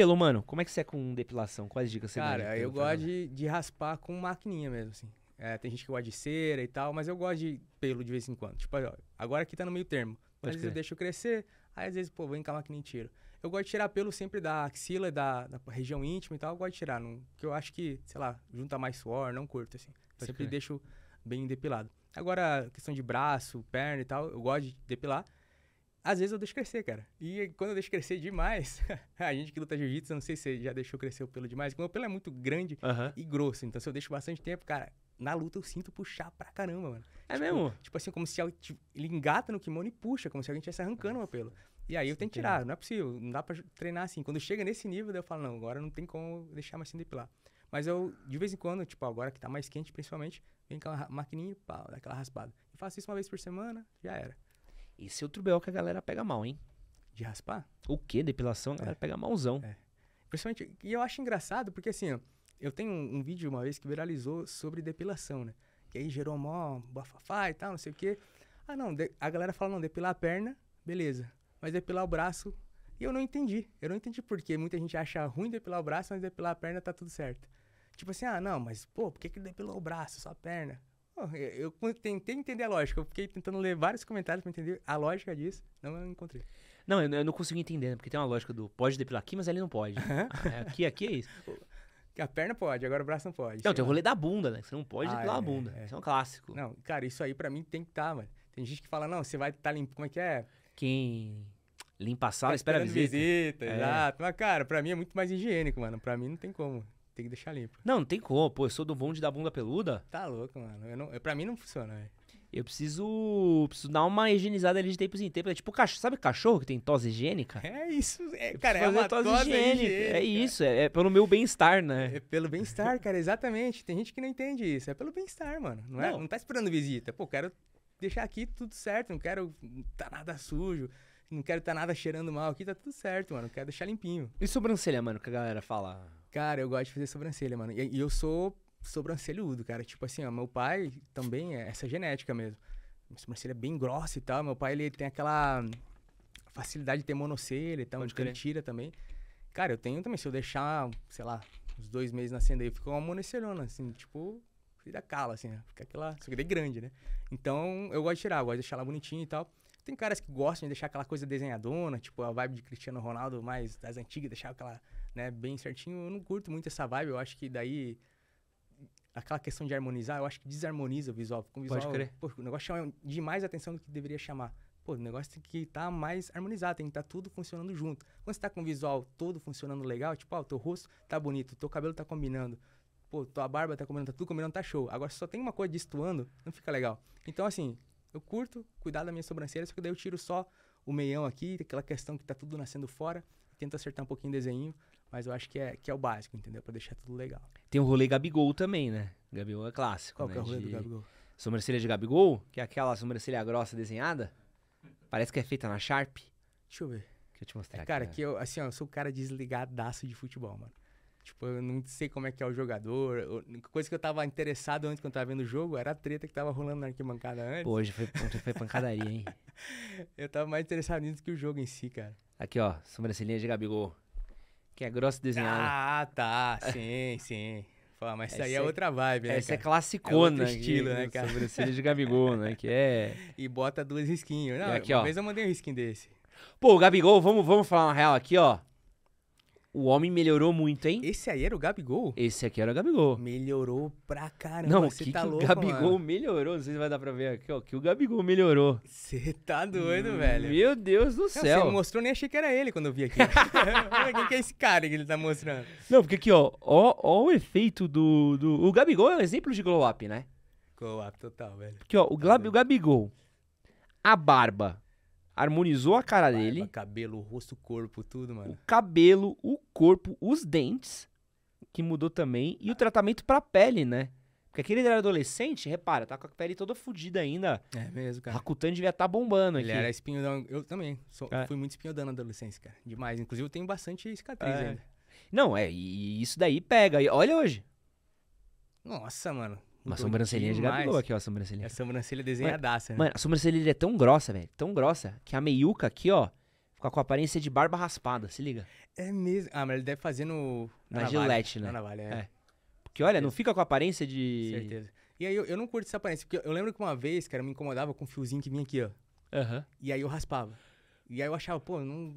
Pelo, mano, como é que você é com depilação? Quais dicas você dá? Cara, eu gosto de, de, raspar com maquininha mesmo, assim. É, tem gente que gosta de cera e tal, mas eu gosto de pelo de vez em quando. Tipo, ó, agora aqui tá no meio termo. Pode às vezes eu deixo crescer, aí às vezes, pô, vou encar a maquininha e tiro. Eu gosto de tirar pelo sempre da axila e da, da, região íntima e tal, eu gosto de tirar. Não, porque eu acho que, sei lá, junta mais suor, não curto, assim. Pode sempre crer. deixo bem depilado. Agora, questão de braço, perna e tal, eu gosto de depilar às vezes eu deixo crescer, cara. E quando eu deixo crescer demais, a gente que luta jiu-jitsu, não sei se você já deixou crescer o pelo demais, porque o meu pelo é muito grande uhum. e grosso. Então, se eu deixo bastante tempo, cara, na luta eu sinto puxar pra caramba, mano. É tipo, mesmo? Tipo assim, como se ele engata no kimono e puxa, como se alguém estivesse arrancando o meu pelo. E aí eu tenho que tirar, não é possível, não dá pra treinar assim. Quando chega nesse nível, eu falo, não, agora não tem como deixar mais sem depilar. Mas eu, de vez em quando, tipo, agora que tá mais quente, principalmente, vem com a maquininha e dá aquela raspada. Eu faço isso uma vez por semana, já era. Esse é outro BO que a galera pega mal, hein? De raspar? O quê? Depilação, a galera é. pega malzão. É. Principalmente, e eu acho engraçado, porque assim, ó, eu tenho um, um, vídeo uma vez que viralizou sobre depilação, né? Que aí gerou mó bafafá e tal, não sei o quê. Ah, não, de, a galera fala, não, depilar a perna, beleza. Mas depilar o braço, e eu não entendi. Eu não entendi porque muita gente acha ruim depilar o braço, mas depilar a perna tá tudo certo. Tipo assim, ah, não, mas pô, por que, que depilou o braço, só a perna? Eu tentei entender a lógica. Eu fiquei tentando ler vários comentários para entender a lógica disso. Não encontrei. Não, eu, não consigo entender, né, porque tem uma lógica do pode depilar aqui, mas ali não pode. É, aqui, aqui é isso. A perna pode, agora o braço não pode. Não, tem o rolê da bunda, né? Você não pode ah, depilar é, a bunda. É. Isso é um clássico. Não, cara, isso aí para mim tem que estar, tá, mano. Tem gente que fala, não, você vai estar tá Como é que é? Quem limpa a sala tá espera a visita. visita é. exato. Mas, cara, pra mim é muito mais higiênico, mano. Pra mim não tem como tem que deixar limpo. Não, não tem como. Pô, eu sou do bonde da bunda peluda. Tá louco, mano. Eu não, eu, pra mim não funciona, velho. Eu preciso, preciso dar uma higienizada ali de tempos em tempos. É tipo cachorro. Sabe cachorro que tem tosse higiênica? É isso. É, cara, é uma tosse, tosse higiênica. higiênica. É isso. É, é pelo meu bem-estar, né? É pelo bem-estar, cara. Exatamente. Tem gente que não entende isso. É pelo bem-estar, mano. Não, é, não. É, não tá esperando visita. Pô, quero deixar aqui tudo certo. Não quero tá nada sujo não quero tá nada cheirando mal aqui, tá tudo certo, mano. Quero deixar limpinho. E sobrancelha, mano, que a galera fala? Cara, eu gosto de fazer sobrancelha, mano. E, eu sou sobrancelhudo, cara. Tipo assim, ó, meu pai também é essa genética mesmo. Minha sobrancelha é bem grossa e tal. Meu pai, ele tem aquela facilidade de ter monocelha e tal, Pode então ele tira também. Cara, eu tenho também, se eu deixar, sei lá, uns dois meses nascendo aí, fica uma monocelona, assim, tipo, da cala, assim, né? Fica aquela, só que grande, né? Então, eu gosto de tirar, eu gosto de deixar ela bonitinha e tal. Tem caras que gostam de deixar aquela coisa desenhadona, tipo a vibe de Cristiano Ronaldo mais das antigas, deixar aquela, né, bem certinho. Eu não curto muito essa vibe, eu acho que daí aquela questão de harmonizar, eu acho que desarmoniza o visual. o visual, Pode crer. Pô, o negócio chama demais atenção do que deveria chamar. Pô, o negócio tem que estar tá mais harmonizado, tem que estar tá tudo funcionando junto. Quando você tá com o visual todo funcionando legal, tipo, ó, o teu rosto tá bonito, o teu cabelo tá combinando, pô, tua barba tá combinando, tá tudo combinando, tá show. Agora, se só tem uma coisa destoando, não fica legal. Então, assim, eu curto cuidar da minha sobrancelha, só que daí eu tiro só o meião aqui, aquela questão que tá tudo nascendo fora, tento acertar um pouquinho o desenho, mas eu acho que é, que é o básico, entendeu? Pra deixar tudo legal. Tem o rolê Gabigol também, né? Gabigol é clássico. Qual né? que é o rolê de... do Gabigol? Sobrancelha de Gabigol, que é aquela sobrancelha grossa desenhada. Parece que é feita na Sharp. Deixa eu ver. Que eu te mostrei. É, cara, né? que eu, assim, ó, eu sou o cara desligadaço de futebol, mano. Tipo, eu não sei como é que é o jogador. A coisa que eu tava interessado antes quando eu tava vendo o jogo era a treta que tava rolando na arquibancada antes. Pô, hoje foi, foi pancadaria, hein? eu tava mais interessado nisso que o jogo em si, cara. Aqui, ó, sobrancelhinha de Gabigol. Que é grosso desenhado Ah, tá. Sim, sim. Pô, mas isso aí é, é- outra vibe, né? Essa é cara? é classicona. É estilo, né, né, cara? Sobrancelha de Gabigol, né? Que é. E bota duas risquinhos. Não, aqui, uma ó. vez eu mandei um risquinho desse. Pô, Gabigol, vamos, vamos falar uma real aqui, ó. O homem melhorou muito, hein? Esse aí era o Gabigol? Esse aqui era o Gabigol. Melhorou pra caramba. Não, você que, tá que louco, o Gabigol mano. melhorou. Não sei se vai dar pra ver aqui, ó. Que o Gabigol melhorou. Você tá doido, hum, velho. Meu Deus do céu. Você mostrou, nem achei que era ele quando eu vi aqui. Quem que é esse cara que ele tá mostrando? Não, porque aqui, ó. Ó, ó o efeito do, do. O Gabigol é um exemplo de glow up, né? Glow up total, velho. Porque, ó, o, tá Glab... o Gabigol. A barba harmonizou a cara Barba, dele. Cabelo, rosto, corpo, tudo, mano. O cabelo, o corpo, os dentes, que mudou também, e o tratamento pra pele, né? Porque aquele era adolescente, repara, tá com a pele toda fodida ainda. É mesmo, cara. Rakutan devia estar tá bombando Ele aqui. Ele era espinhodão. Eu também. Sou, é. Fui muito espinhodão na adolescência, cara. Demais. Inclusive, eu tenho bastante cicatriz é. ainda. Não, é. E isso daí pega. E olha hoje. Nossa, mano. Uma sobrancelhinha de Gabigol aqui, ó, a sobrancelha. A sobrancelha desenhadaça, mano, né? Mano, a sobrancelha é tão grossa, velho. Tão grossa. Que a meiuca aqui, ó. Ficar com a aparência de barba raspada, se liga. É mesmo. Ah, mas ele deve fazer no. Na, na gilete, né? Na navalha, é. é. Porque olha, não fica com a aparência de. Certeza. E aí eu, eu não curto essa aparência, porque eu lembro que uma vez, cara, eu me incomodava com um fiozinho que vinha aqui, ó. Uhum. E aí eu raspava. E aí eu achava, pô, não.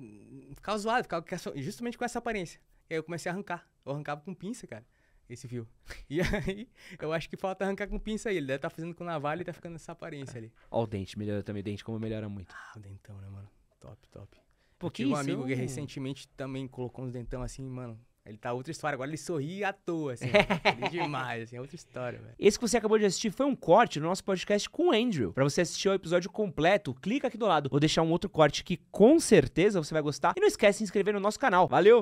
Ficava zoado, ficava justamente com essa aparência. E aí eu comecei a arrancar. Eu arrancava com pinça, cara, esse fio. E aí eu acho que falta arrancar com pinça aí. Ele deve estar tá fazendo com navalha e tá ficando essa aparência ah. ali. Ó, o dente melhora também. O dente, como melhora muito. Ah, o dentão, né, mano? Top, top. Porque um amigo que recentemente também colocou uns dentão assim, mano. Ele tá outra história. Agora ele sorri à toa, assim. é demais, assim, é outra história, velho. Esse que você acabou de assistir foi um corte no nosso podcast com o Andrew. Pra você assistir o episódio completo, clica aqui do lado. Vou deixar um outro corte que com certeza você vai gostar. E não esquece de se inscrever no nosso canal. Valeu!